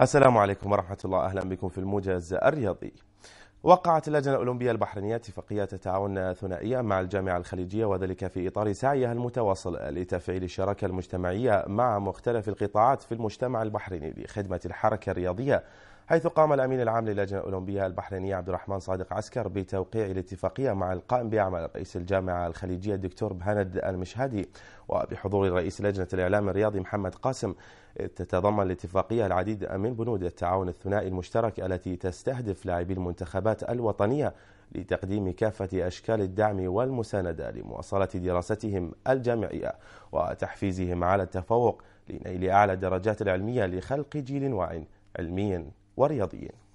السلام عليكم ورحمة الله أهلا بكم في الموجز الرياضي وقعت اللجنة الأولمبية البحرينية اتفاقية تعاون ثنائية مع الجامعة الخليجية وذلك في إطار سعيها المتواصل لتفعيل الشراكة المجتمعية مع مختلف القطاعات في المجتمع البحريني لخدمة الحركة الرياضية حيث قام الأمين العام للجنة الأولمبية البحرينية عبد الرحمن صادق عسكر بتوقيع الاتفاقية مع القائم بأعمال رئيس الجامعة الخليجية الدكتور بهند المشهدي وبحضور رئيس لجنة الإعلام الرياضي محمد قاسم تتضمن الاتفاقية العديد من بنود التعاون الثنائي المشترك التي تستهدف لاعبي المنتخبات الجامعات الوطنية لتقديم كافة أشكال الدعم والمساندة لمواصلة دراستهم الجامعية وتحفيزهم على التفوق لنيل أعلى الدرجات العلمية لخلق جيل واعٍ علمي ورياضي